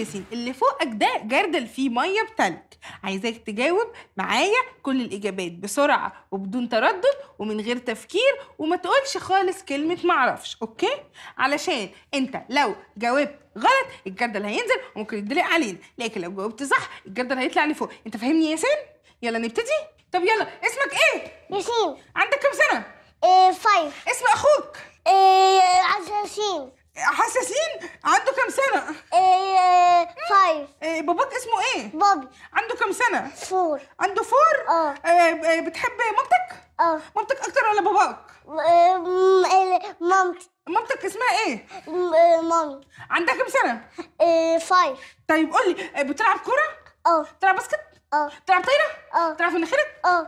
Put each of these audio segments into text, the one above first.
ياسين اللي فوقك ده جردل فيه ميه بتلج عايزاك تجاوب معايا كل الاجابات بسرعه وبدون تردد ومن غير تفكير وما تقولش خالص كلمه معرفش اوكي علشان انت لو جاوبت غلط الجردل هينزل وممكن يتدلق علينا لكن لو جاوبت صح الجردل هيطلع لفوق انت فاهمني يا ياسين يلا نبتدي طب يلا اسمك ايه ياسين عندك كام سنه ايه فايف اسم اخوك ايه عشرين حساسين عنده كم سنة؟ ايه فايف إيه باباك اسمه ايه؟ بابي عنده كم سنة؟ فور عنده فور؟ اه إيه بتحب مامتك؟ اه مامتك أكتر ولا باباك؟ آه، مامتي مامتك اسمها ايه؟ آه، مامي عندها كم سنة؟ ايه فايف طيب قول لي بتلعب كورة؟ اه بتلعب باسكت؟ اه بتلعب طايرة؟ اه بتلعب في مناخيرك؟ اه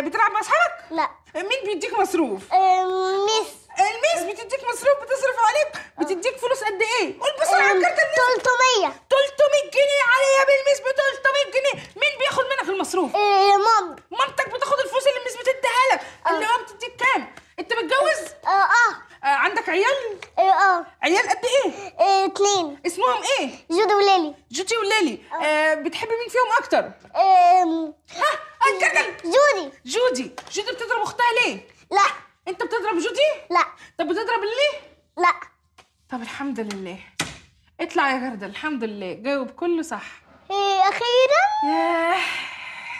بتلعب مع اصحابك؟ لا مين بيديك مصروف؟ ميسي الميس بتديك مصروف بتصرف عليك بتديك فلوس قد ايه قول بسرعه الكارت الميس 300 300 جنيه عليا يا بالميس ب 300 جنيه مين بياخد منك المصروف إيه, إيه، مام مامتك بتاخد الفلوس اللي الميس بتديها لك اللي هو بتديك كام انت متجوز أه،, اه اه عندك عيال؟ ايه اه عيال قد ايه؟ ايه اسمهم ايه؟ جودي وليلي جودي وليلي آه. آه، بتحبي مين فيهم اكتر؟ ايه ها آه. جودي جودي جودي بتضرب اختها ليه؟ لا انت بتضرب جودي؟ لا طب بتضرب اللي؟ لا طب الحمد لله اطلع يا غرده الحمد لله جاوب كله صح ايه اخيرا ياه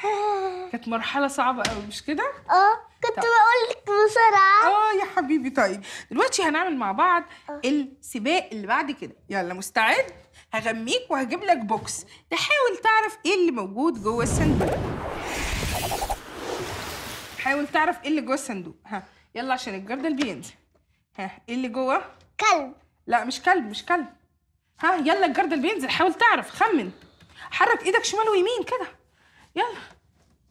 آه. كانت مرحله صعبه قوي مش كده اه كنت طيب. بقول لك بسرعه اه يا حبيبي طيب دلوقتي هنعمل مع بعض أوه. السباق اللي بعد كده يلا مستعد هغميك وهجيب لك بوكس تحاول تعرف ايه اللي موجود جوه الصندوق حاول تعرف ايه اللي جوه الصندوق ها يلا عشان الجردل بينزل ها ايه اللي جوه كلب لا مش كلب مش كلب ها يلا الجردل بينزل حاول تعرف خمن حرك ايدك شمال ويمين كده يلا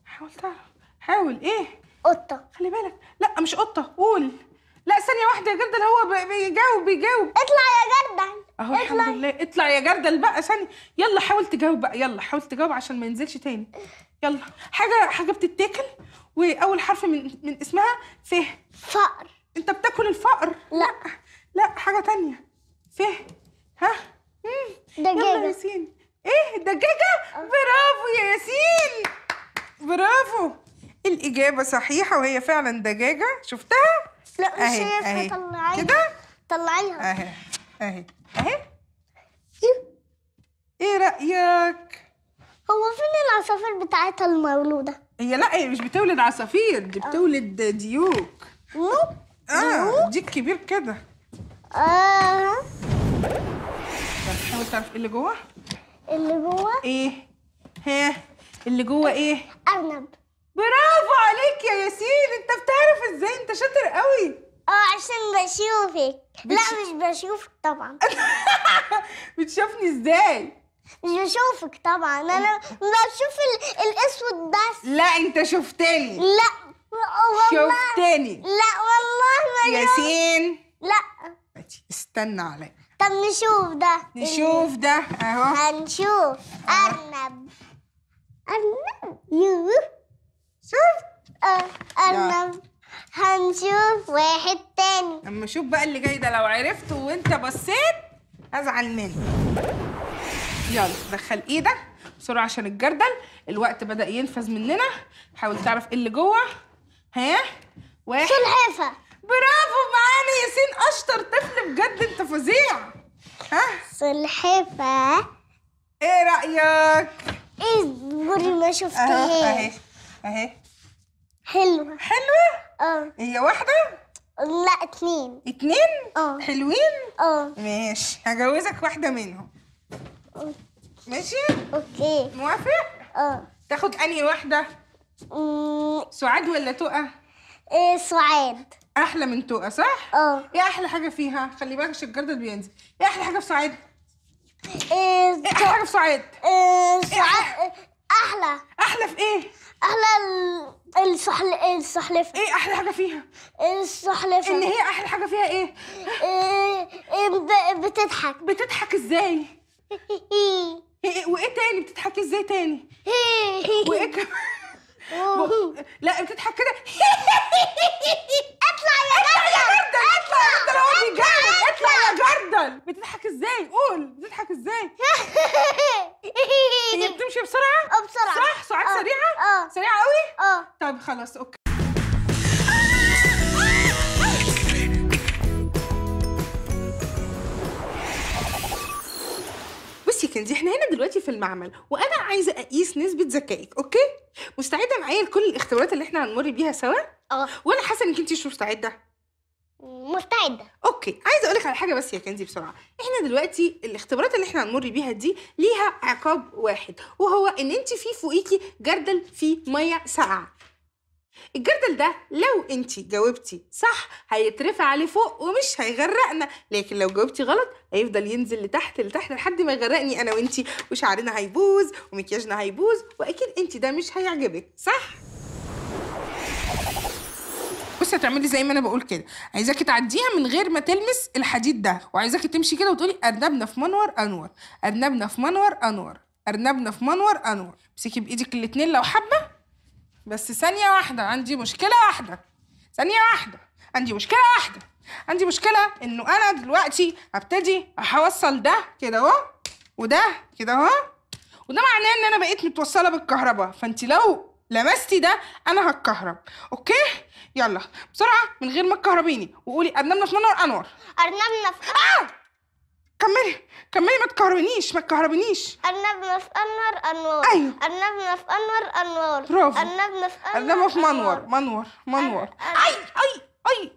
حاول تعرف حاول ايه قطه خلي بالك لا مش قطه قول لا ثانيه واحده يا جردل هو بيجاوب بيجاوب اطلع يا جردل اهو الحمد لله اطلع يا جردل بقى ثانيه يلا حاول تجاوب بقى يلا حاول تجاوب عشان ما ينزلش تاني يلا حاجه حاجه بتتاكل واول حرف من من اسمها ف فقر انت بتاكل الفقر لا لا, حاجه تانية ف ها مم. دجاجه ياسين ايه دجاجه آه. برافو يا ياسين برافو الاجابه صحيحه وهي فعلا دجاجه شفتها لا مش هي طلعيها كده طلعيها اهي اهي اهي ايه رايك هو فين العصافير بتاعتها المولوده هي لا هي مش بتولد عصافير دي آه. بتولد ديوك اه ديك كبير كده اه حاول تعرف ايه اللي جوه اللي جوه ايه ها اللي جوه ايه ارنب برافو عليك يا ياسين انت بتعرف ازاي انت شاطر قوي اه عشان بشوفك بتش... لا مش بشوفك طبعا بتشوفني ازاي مش بشوفك طبعا انا إيه؟ بشوف الاسود بس لا انت شفتني لا والله شفتني لا والله ما ياسين لا استنى عليا طب نشوف ده نشوف ده اهو هنشوف ارنب ارنب يو شفت أه، ارنب هنشوف واحد تاني اما شوف بقى اللي جاي ده لو عرفته وانت بصيت ازعل منك يلا دخل ايدك بسرعه عشان الجردل الوقت بدا ينفذ مننا حاول تعرف ايه اللي جوه ها واحد سلحفه برافو معانا ياسين اشطر طفل بجد انت فظيع ها سلحفه ايه رايك ايه دوري ما شفتهاش اهي اهي حلوه حلوه اه هي واحده لا اتنين اتنين اه حلوين اه ماشي هجوزك واحده منهم ماشي اوكي موافق اه تاخد انهي واحده سعاد ولا تقى ايه سعاد احلى من تقى صح اه ايه احلى حاجه فيها خلي بالك عشان الجردل بينزل ايه احلى حاجه في سعاد ايه ايه احلى حاجه في سعاد ايه, إيه سعاد احلى احلى في ايه احلى السحل السحلفه ايه احلى حاجه فيها السحلفه ان هي احلى حاجه فيها إيه... إيه... بتضحك بتضحك ازاي إيه، إيه، وايه تاني بتضحكي ازاي تاني وايه كمان لا بتضحك كده اطلع يا جردل اطلع يا جردل هو بيجردل اطلع يا جردل بتضحك ازاي قول بتضحك ازاي هي بتمشي بسرعه آه، بسرعه صح سرعه آه. سريعه اه سريعه قوي اه طب خلاص اوكي المعمل وانا عايزه اقيس نسبه ذكائك اوكي مستعده معايا لكل الاختبارات اللي احنا هنمر بيها سوا اه وانا حاسه انك انت مش مستعده مستعده اوكي عايزه اقول لك على حاجه بس يا كنزي بسرعه احنا دلوقتي الاختبارات اللي احنا هنمر بيها دي ليها عقاب واحد وهو ان انت في فوقيكي جردل فيه ميه ساقعه الجردل ده لو انت جاوبتي صح هيترفع عليه فوق ومش هيغرقنا لكن لو جاوبتي غلط هيفضل ينزل لتحت لتحت لحد ما يغرقني انا وانت وشعرنا هيبوظ ومكياجنا هيبوظ واكيد انت ده مش هيعجبك صح بصي هتعملي زي ما انا بقول كده عايزاكي تعديها من غير ما تلمس الحديد ده وعايزاكي تمشي كده وتقولي ارنبنا في منور انور ارنبنا في منور انور ارنبنا في منور انور امسكي بايدك الاتنين لو حابه بس ثانية واحدة عندي مشكلة واحدة ثانية واحدة عندي مشكلة واحدة عندي مشكلة إنه أنا دلوقتي هبتدي هوصل ده كده أهو وده كده أهو وده معناه إن أنا بقيت متوصلة بالكهرباء فأنت لو لمستي ده أنا هتكهرب أوكي يلا بسرعة من غير ما تكهربيني وقولي أرنبنا في منور أنور أرنبنا في آه! كملي كملي ما تكهربنيش ما تكهربنيش النبنة في أنور أنوار أيوه النبنة في أنور أنوار برافو النبنة في أنور النبنة في منور منور منور أي أي أي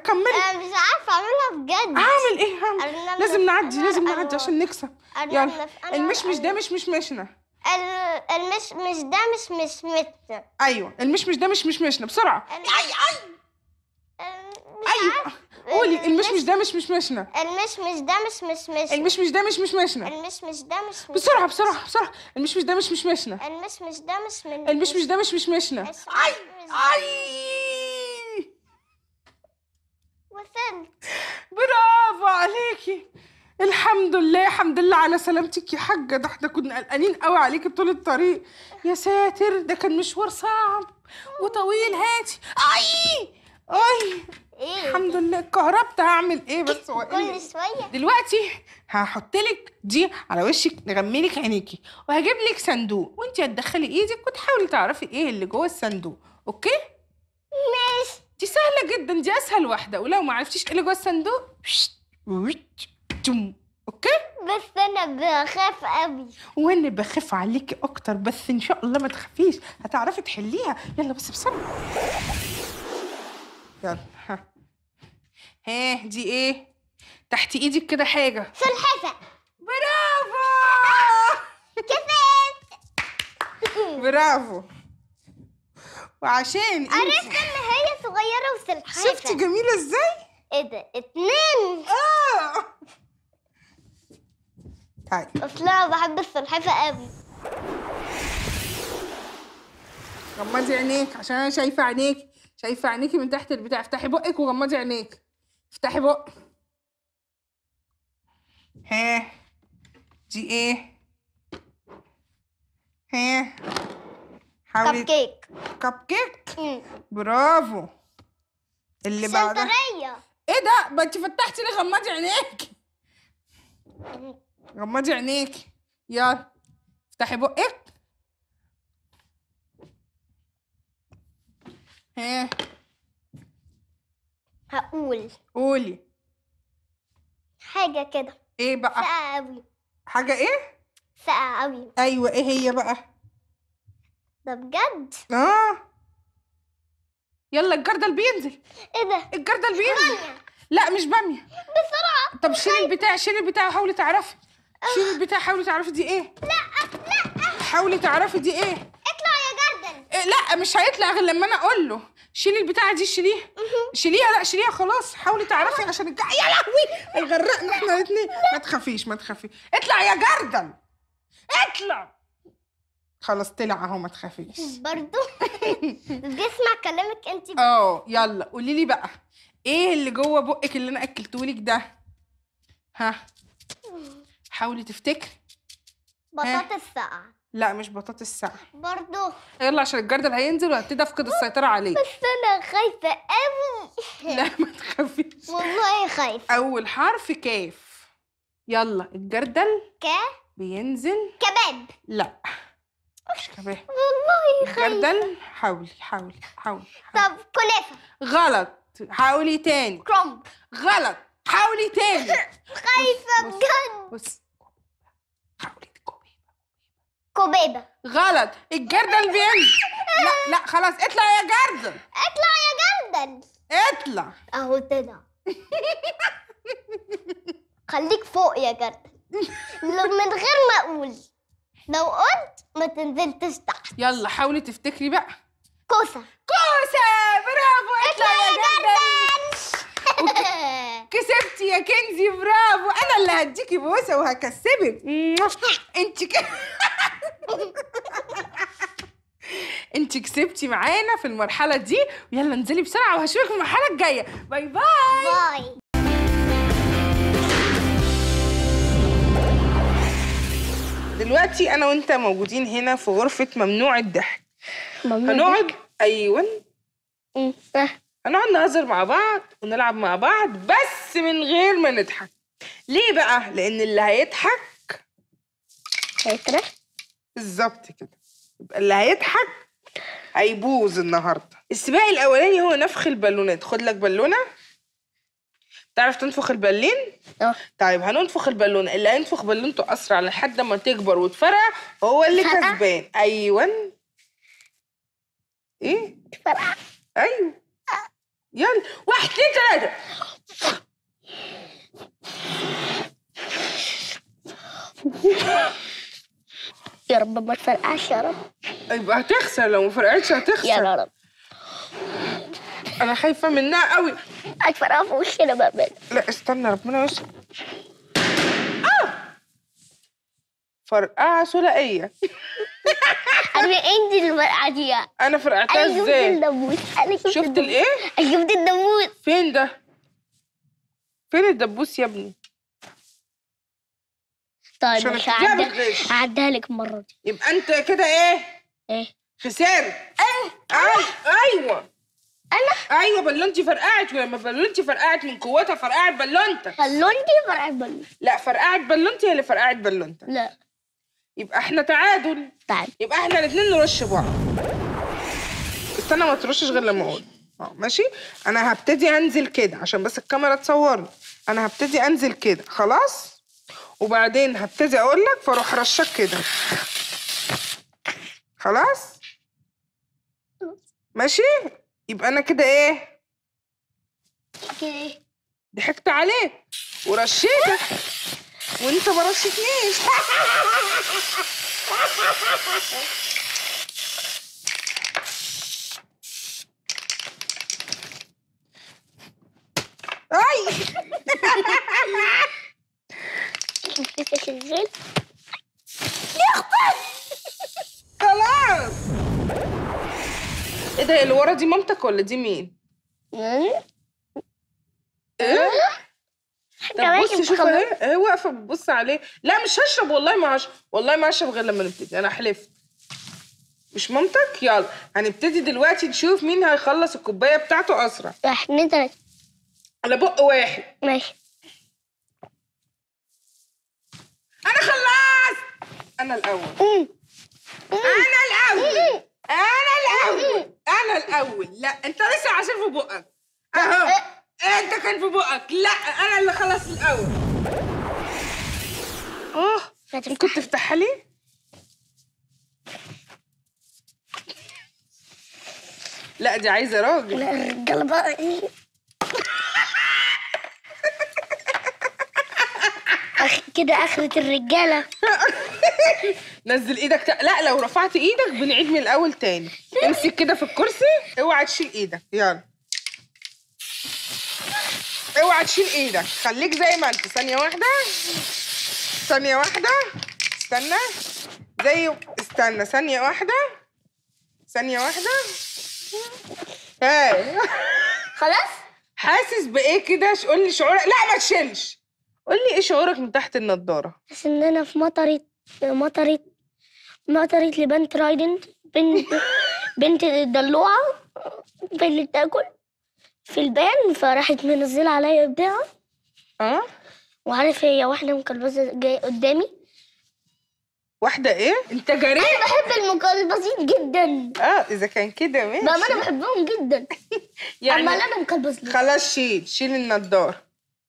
كملي أنا مش عارفة أعملها بجد اعمل إيه هعمل لازم نعدي لازم نعدي عشان نكسب يلا المشمش ده مش مش مشنا أيوه. المش مش ده مش مش أيوه المشمش ده مش مش مشنا بسرعة أي أي أي أيوه. قولي المشمش ده مش مشمشنا المشمش ده مش مشمشنا المشمش ده مش مشمشنا المشمش ده مش بسرعة بسرعة بسرعة المشمش ده مش مشمشنا المشمش ده مش من المشمش ده مش مشمشنا اي اي وصلت برافو عليكي الحمد لله الحمد لله على سلامتك يا حاجه ده احنا كنا قلقانين قوي عليكي طول الطريق يا ساتر ده كان مشوار صعب وطويل هاتي اي اي ايه الحمد لله اتكهربت هعمل ايه بس إيه، هو كل إيه. شويه دلوقتي هحط لك دي على وشك نغمي لك عينيكي وهجيب لك صندوق وانت هتدخلي ايدك وتحاولي تعرفي ايه اللي جوه الصندوق اوكي ماشي دي سهله جدا دي اسهل واحده ولو ما عرفتيش ايه اللي جوه الصندوق اوكي بس انا بخاف قوي وانا بخاف عليكي اكتر بس ان شاء الله ما تخافيش هتعرفي تحليها يلا بس بسرعه يلا ها ها دي ايه تحت ايدك كده حاجه سلحفه برافو كفيت برافو وعشان انت عرفت ان هي صغيره وسلحفه شفتي جميله ازاي ايه ده اتنين اه طيب اصل بحب السلحفه قوي غمضي عينيك عشان انا شايفه عينيك شايفه عينيكي من تحت البتاع افتحي بقك وغمضي عينيك افتحي بق ها دي ايه ها حاولي كب كيك كب كيك برافو اللي بعدها ايه ده ما انت فتحتي ليه غمضي عينيك غمضي عينيك يلا افتحي بقك ها ايه؟ هقول قولي حاجة كده ايه بقى ساقعة قوي حاجة ايه ساقعة قوي ايوه ايه هي بقى ده بجد اه يلا الجردل بينزل ايه ده الجردل بينزل بامية لا مش بامية بسرعة طب شيل طيب. البتاع شيل البتاع وحاولي تعرفي شيل البتاع حاولي تعرفي دي ايه لا لا حاولي تعرفي دي ايه إيه، لا مش هيطلع غير لما انا اقول له شيلي البتاعه دي شيليها شيليها لا شيليها خلاص حاولي تعرفي عشان الج... يا لهوي هيغرقنا احنا الاثنين ما تخافيش ما تخافي اطلع يا جردل اطلع خلاص طلع اهو ما تخافيش برضه بيسمع كلامك انت اه يلا قولي لي بقى ايه اللي جوه بقك اللي انا اكلتهولك ده ها حاولي تفتكري بطاطس ساقعه لا مش بطاطس ساقعه برضه يلا عشان الجردل هينزل وهبتدي افقد السيطره عليه بس انا خايفه قوي لا ما تخافيش والله خايفه اول حرف كاف يلا الجردل ك بينزل كباب لا مش كباب والله خايفه الجردل حاولي حاولي حاولي, حاولي. طب كنافه غلط حاولي تاني كرومب غلط حاولي تاني خايفه بجد بص حاولي كوبيبة غلط الجردل بيمشي لا لا خلاص اطلع يا جردل اطلع يا جردل اطلع اهو طلع خليك فوق يا جردل لو من غير ما اقول لو قلت ما تنزلتش تحت يلا حاولي تفتكري بقى كوسة كوسة برافو اطلع, اطلع يا جردل كسبتي يا كنزي برافو انا اللي هديكي بوسه وهكسبك انت كده انت كسبتي معانا في المرحله دي ويلا انزلي بسرعه وهشوفك في المرحله الجايه باي باي باي دلوقتي انا وانت موجودين هنا في غرفه ممنوع الضحك هنقعد ايوه اه. هنقعد نهزر مع بعض ونلعب مع بعض بس من غير ما نضحك ليه بقى لان اللي هيضحك هيكره بالظبط كده يبقى اللي هيضحك هيبوظ النهارده السباق الاولاني هو نفخ البالونات خد لك بالونه تعرف تنفخ البالين اه طيب هننفخ البالونه اللي هينفخ بالونته اسرع لحد ما تكبر وتفرقع هو اللي كسبان ايوه ايه تفرقع ايوه يلا واحد اتنين تلاته يا رب ما تفرقعش يا رب يبقى أيوة، هتخسر لو ما فرقعتش هتخسر يا رب انا خايفه منها قوي هتفرقع في انا بقى لا استنى ربنا يستر اه فرقعه ثنائيه انا انت الفرقعه دي انا فرقعتها ازاي؟ انا شفت الدبوس انا شفت, شفت الايه؟ انا شفت الدبوس فين ده؟ فين الدبوس يا ابني؟ طيب مش هعديها هعديها لك المره دي يبقى انت كده ايه؟ ايه؟ خسرت إيه؟ أي... آه، ايوه انا ايوه بلونتي فرقعت ولما بلونتي فرقعت من قوتها فرقعت بلونتك بلونتي فرقعت بالونتك لا فرقعت بلونتي هي اللي فرقعت بلونتك لا يبقى احنا تعادل تعادل طيب. يبقى احنا الاثنين نرش بعض استنى ما ترشش غير لما اقول اه ماشي انا هبتدي انزل كده عشان بس الكاميرا تصورني انا هبتدي انزل كده خلاص وبعدين هبتدي اقول لك فاروح رشاك كده خلاص ماشي يبقى انا كده ايه ضحكت عليك ورشيتك وانت ما رشيتنيش اي يخطف خلاص ايه ده اللي ورا دي مامتك ولا دي مين؟ ايه؟ طب بصي شوفي اهي اهي إيه، واقفه بتبص عليه لا مش هشرب والله ما هشرب والله ما هشرب غير لما نبتدي انا حلفت مش مامتك يلا هنبتدي دلوقتي نشوف مين هيخلص الكوبايه بتاعته اسرع احنا على بق واحد ماشي انا خلصت انا الاول انا الاول انا الاول انا الاول لا انت لسه عشان في بقك اهو إيه؟ انت كان في بقك لا انا اللي خلصت الاول اه ممكن تفتحها لي لا دي عايزه راجل لا الرجاله بقى ايه أخ... كده اخرة الرجالة نزل ايدك ت... لا لو رفعت ايدك بنعيد من الاول تاني امسك كده في الكرسي اوعى تشيل ايدك يلا اوعى تشيل ايدك خليك زي ما انت ثانية واحدة ثانية واحدة استنى زي استنى ثانية واحدة ثانية واحدة هاي خلاص حاسس بايه كده قول لي شعورك لا ما تشيلش قول لي ايه شعورك من تحت النضاره بس ان انا في مطره مطره مطره لبنت رايدن بنت بنت الدلوعه اللي بتاكل في البان فراحت منزله عليا ابداعها اه وعارف هي واحده مكلبسه جايه قدامي واحده ايه انت جريء انا بحب المكلبزين جدا اه اذا كان كده ماشي بقى انا بحبهم جدا يعني اما انا مكلبزين خلاص شيل شيل النضاره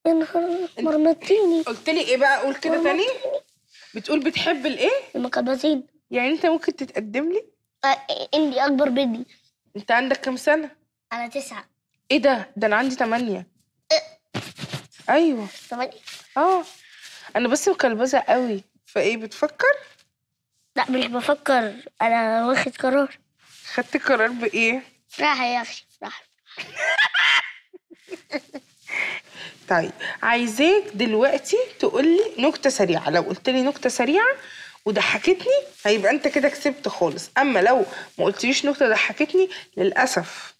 يا نهار مرمطيني قلت لي ايه بقى قول كده تاني بتقول بتحب الايه المكبسين يعني انت ممكن تتقدم لي عندي اكبر بدي انت عندك كام سنه انا تسعة ايه ده ده انا عندي تمانية ايوه تمانية اه انا بس مكلبزه قوي فايه بتفكر لا مش بفكر انا واخد قرار خدت قرار بايه راح يا اخي راح طيب عايزاك دلوقتي تقول لي نكته سريعه لو قلت لي نكته سريعه وضحكتني هيبقى انت كده كسبت خالص اما لو ما قلتليش نكته ضحكتني للاسف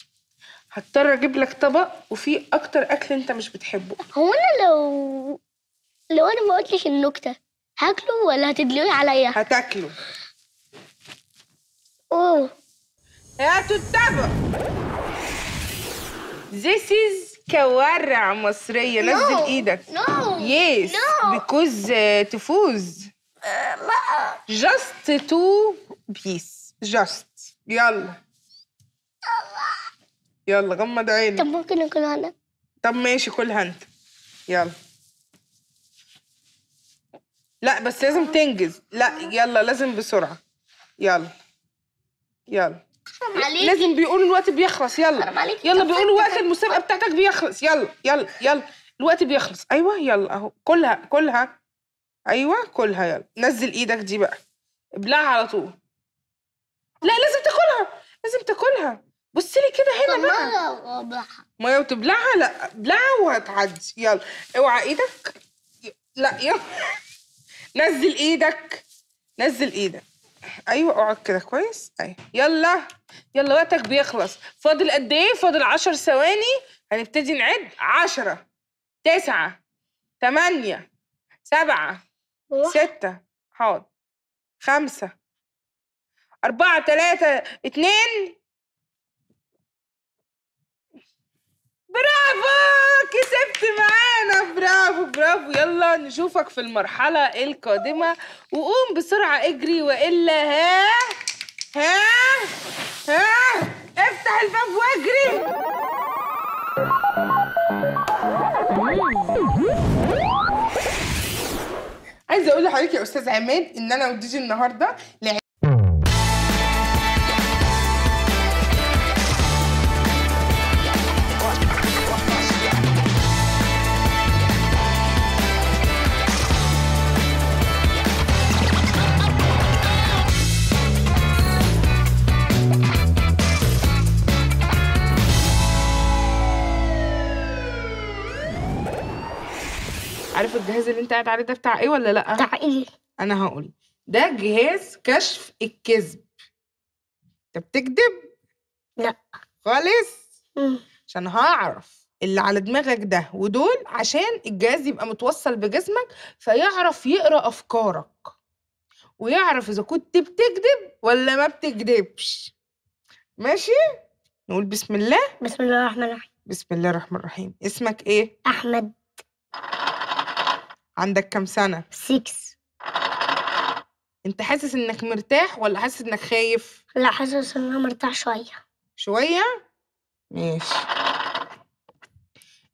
هضطر اجيب لك طبق وفيه اكتر اكل انت مش بتحبه هو انا لو لو انا ما قلتلش النكته هاكله ولا هتدلوي عليا هتاكله اوه هاتوا الطبق This is كورع مصرية نزل ايدك نو يس بيكوز تفوز آه، لا جاست تو بيس جاست يلا يلا غمض عينك طب ممكن اكل انا طب ماشي كلها انت يلا لا بس لازم آه. تنجز لا يلا لازم بسرعة يلا يلا عليكي. لازم بيقولوا الوقت بيخلص يلا يلا بيقولوا وقت المسابقه بتاعتك بيخلص يلا يلا يلا الوقت بيخلص ايوه يلا اهو كلها كلها ايوه كلها يلا نزل ايدك دي بقى ابلعها على طول لا لازم تاكلها لازم تاكلها بص لي كده هنا بقى ميه وتبلعها لا ابلعها وهتعدي يلا اوعى ايدك لا يلا نزل ايدك نزل ايدك ايوه اقعد كده كويس ايوه يلا يلا وقتك بيخلص فاضل قد ايه فاضل 10 ثواني هنبتدي نعد 10 9 8 7 6 حاضر 5 4 3 2 برافو كسبت معانا برافو برافو يلا نشوفك في المرحلة القادمة وقوم بسرعة اجري وإلا ها ها ها افتح الباب واجري عايزه اقول لحضرتك يا استاذ عماد ان انا وديجي النهارده لعب الجهاز اللي انت قاعد عليه ده بتاع ايه ولا لا بتاع ايه انا هقول ده جهاز كشف الكذب انت بتكذب لا خالص عشان هعرف اللي على دماغك ده ودول عشان الجهاز يبقى متوصل بجسمك فيعرف يقرا افكارك ويعرف اذا كنت بتكذب ولا ما بتكذبش ماشي نقول بسم الله بسم الله الرحمن الرحيم بسم الله الرحمن الرحيم اسمك ايه احمد عندك كام سنة؟ 6 انت حاسس انك مرتاح ولا حاسس انك خايف؟ لا حاسس ان انا مرتاح شوية شوية؟ ماشي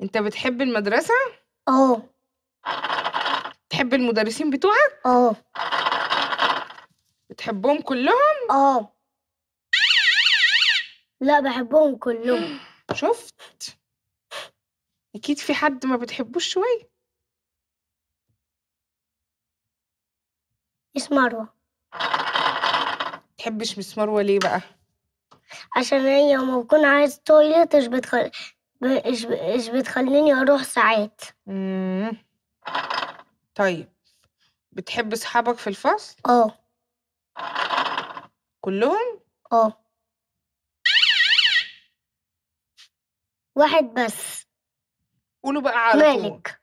انت بتحب المدرسة؟ اه بتحب المدرسين بتوعك؟ اه بتحبهم كلهم؟ اه لا بحبهم كلهم شفت؟ أكيد في حد ما بتحبوش شوية مس مروة تحبش مس مروة ليه بقى؟ عشان هي لما بكون عايز تويلت مش بتخل مش بتخليني اروح ساعات امم طيب بتحب اصحابك في الفصل؟ اه كلهم؟ اه واحد بس قولوا بقى على مالك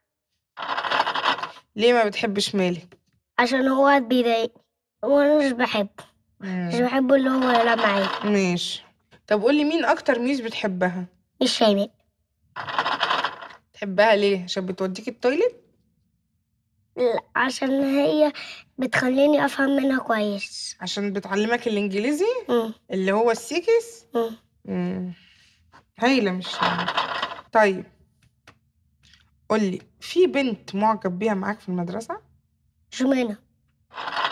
ليه ما بتحبش مالك؟ عشان هو بيضايقني وانا مش بحبه مش بحبه اللي هو يلعب معايا ماشي طب قولي مين اكتر ميس بتحبها مش شيماء تحبها ليه عشان بتوديك التويلت لا عشان هي بتخليني افهم منها كويس عشان بتعلمك الانجليزي مم. اللي هو السيكس امم هايله مش شيماء طيب قولي في بنت معجب بيها معاك في المدرسه جمانة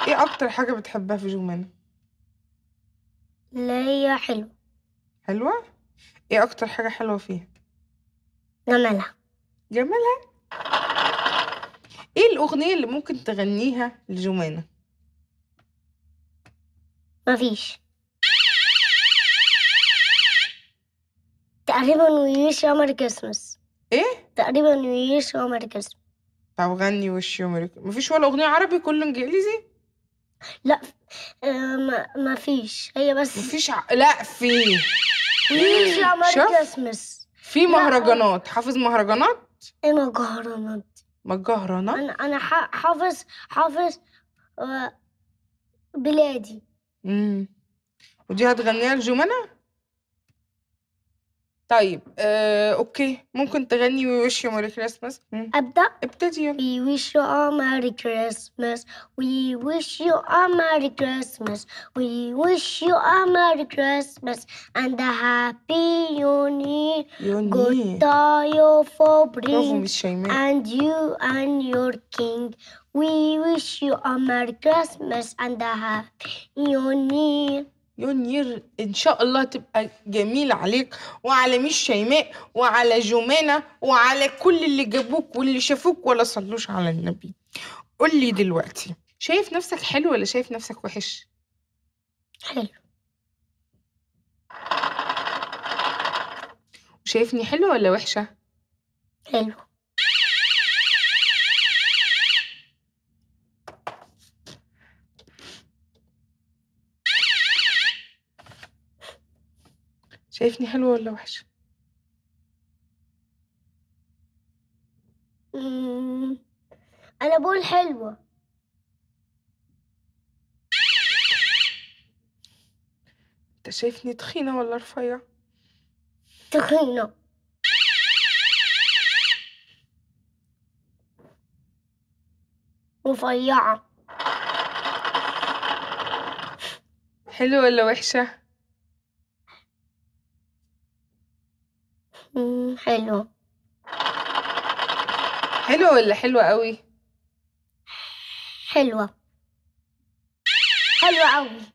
ايه اكتر حاجة بتحبها في جمانة اللي هي حلوة حلوة ايه اكتر حاجة حلوة فيها جمالها جمالها ايه الاغنية اللي ممكن تغنيها لجمانة مفيش تقريبا ويش يا ماري كريسمس ايه تقريبا ويش يا ماري كريسمس طب غني وش يومك مفيش ولا اغنيه عربي كله انجليزي لا آه، ما ما فيش هي بس مفيش ع... لا في في كريسمس في مهرجانات حافظ مهرجانات ايه مهرجانات مهرجانات انا انا حافظ حافظ آه، بلادي امم ودي هتغنيها لجمانه طيب آه، اوكي ممكن تغني وي ويش يو ميري كريسماس ابدا ابتدي We wish you a Merry Christmas. We wish you a Merry Christmas. We wish you a Merry Christmas and a Happy New Year. Good يوني day for برافو and you and your king. We wish you a Merry Christmas and a Happy New Year. يونير ان شاء الله تبقى جميله عليك وعلى مش شيماء وعلى جمانه وعلى كل اللي جابوك واللي شافوك ولا صلوش على النبي قول لي دلوقتي شايف نفسك حلو ولا شايف نفسك وحش حلو شايفني حلو ولا وحشه حلو شايفني حلوة ولا وحشة؟ أنا بقول حلوة. أنت شايفني تخينة ولا رفيعة؟ تخينة. رفيعة. حلوة ولا وحشة؟ حلو حلوة ولا حلوة قوي حلوة حلوة قوي